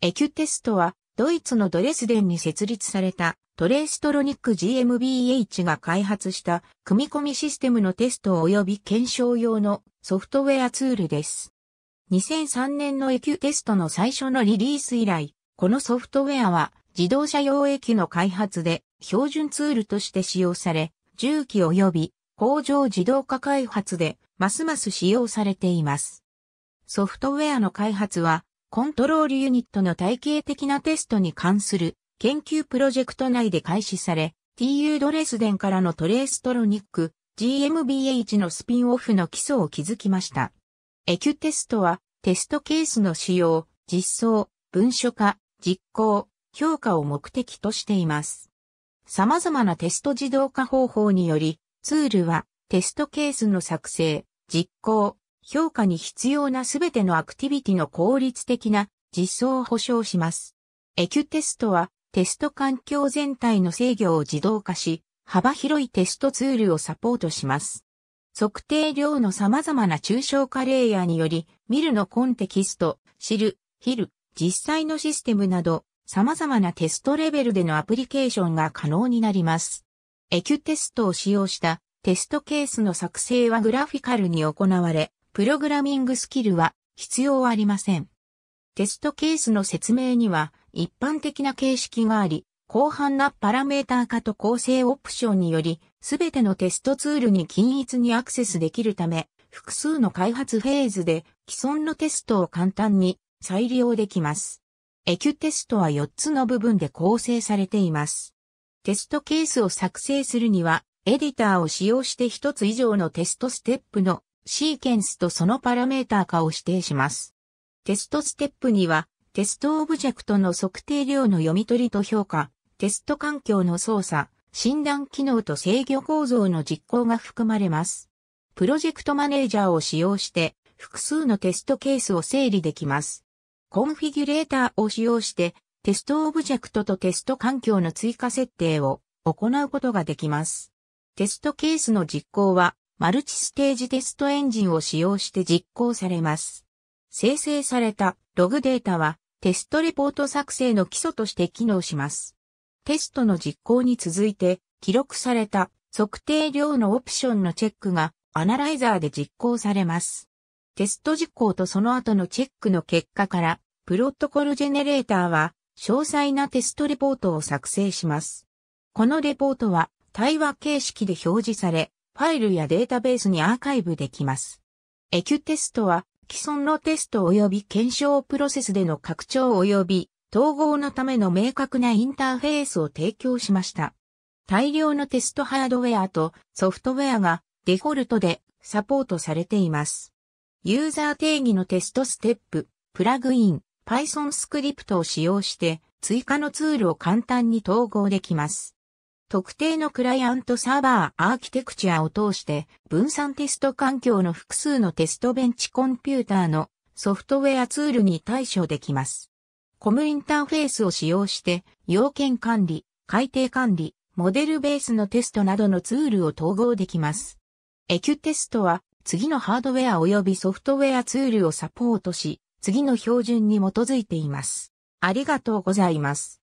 エキュテストは、ドイツのドレスデンに設立されたトレーストロニック GmbH が開発した組み込みシステムのテスト及び検証用のソフトウェアツールです。2003年のエキュテストの最初のリリース以来、このソフトウェアは自動車用液の開発で標準ツールとして使用され、重機及び工場自動化開発でますます使用されています。ソフトウェアの開発はコントロールユニットの体系的なテストに関する研究プロジェクト内で開始され、TU ドレスデンからのトレーストロニック GmbH のスピンオフの基礎を築きました。エキュテストはテストケースの使用、実装、文書化、実行、評価を目的としています。様々なテスト自動化方法により、ツールはテストケースの作成、実行、評価に必要なすべてのアクティビティの効率的な実装を保証します。エキュテストはテスト環境全体の制御を自動化し、幅広いテストツールをサポートします。測定量の様々な抽象化レイヤーにより、ミルのコンテキスト、知る、ヒル、実際のシステムなど、様々なテストレベルでのアプリケーションが可能になります。エキュテストを使用したテストケースの作成はグラフィカルに行われ、プログラミングスキルは必要ありません。テストケースの説明には一般的な形式があり、広範なパラメーター化と構成オプションにより、すべてのテストツールに均一にアクセスできるため、複数の開発フェーズで既存のテストを簡単に再利用できます。エキュテストは4つの部分で構成されています。テストケースを作成するには、エディターを使用して1つ以上のテストステップのシーケンスとそのパラメーター化を指定します。テストステップには、テストオブジェクトの測定量の読み取りと評価、テスト環境の操作、診断機能と制御構造の実行が含まれます。プロジェクトマネージャーを使用して、複数のテストケースを整理できます。コンフィギュレーターを使用して、テストオブジェクトとテスト環境の追加設定を行うことができます。テストケースの実行は、マルチステージテストエンジンを使用して実行されます。生成されたログデータはテストレポート作成の基礎として機能します。テストの実行に続いて記録された測定量のオプションのチェックがアナライザーで実行されます。テスト実行とその後のチェックの結果からプロトコルジェネレーターは詳細なテストレポートを作成します。このレポートは対話形式で表示され、ファイルやデータベースにアーカイブできます。エキュテストは、既存のテスト及び検証プロセスでの拡張及び統合のための明確なインターフェースを提供しました。大量のテストハードウェアとソフトウェアがデフォルトでサポートされています。ユーザー定義のテストステップ、プラグイン、Python スクリプトを使用して追加のツールを簡単に統合できます。特定のクライアントサーバーアーキテクチャを通して分散テスト環境の複数のテストベンチコンピューターのソフトウェアツールに対処できます。コムインターフェースを使用して要件管理、改定管理、モデルベースのテストなどのツールを統合できます。エキュテストは次のハードウェア及びソフトウェアツールをサポートし、次の標準に基づいています。ありがとうございます。